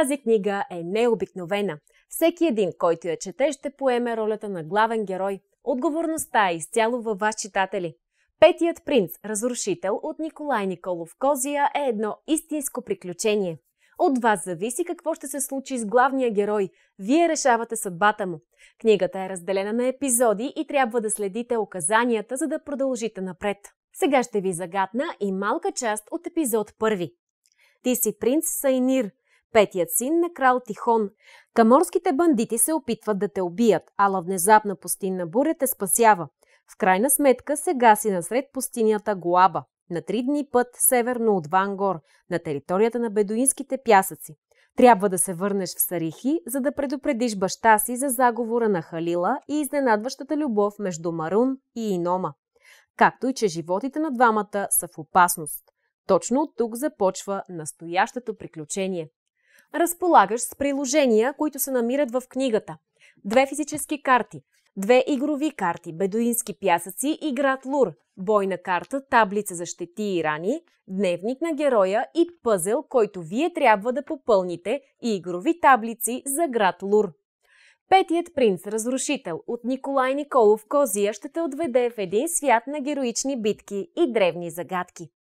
Тази книга е необикновена. Всеки един, който я чете, ще поеме ролята на главен герой. Отговорността е изцяло във вас, читатели. Петият принц, разрушител от Николай Николов Козия, е едно истинско приключение. От вас зависи какво ще се случи с главния герой. Вие решавате съдбата му. Книгата е разделена на епизоди и трябва да следите указанията, за да продължите напред. Сега ще ви загадна и малка част от епизод първи. Ти си принц Сайнир, петият син на крал Тихон. Каморските бандити се опитват да те убият, ала внезапна пустинна буря те спасява. В крайна сметка се гаси насред пустинята Гуаба, на три дни път северно от Вангор, на територията на бедуинските пясъци. Трябва да се върнеш в Сарихи, за да предупредиш баща си за заговора на Халила и изненадващата любов между Марун и Инома. Както и че животите на двамата са в опасност. Точно от тук започва настоящото приключение разполагаш с приложения, които се намират в книгата. Две физически карти, две игрови карти, бедуински пясъци и град Лур, бойна карта, таблица за щети и рани, дневник на героя и пъзел, който вие трябва да попълните и игрови таблици за град Лур. Петият принц Разрушител от Николай Николов Козия ще те отведе в един свят на героични битки и древни загадки.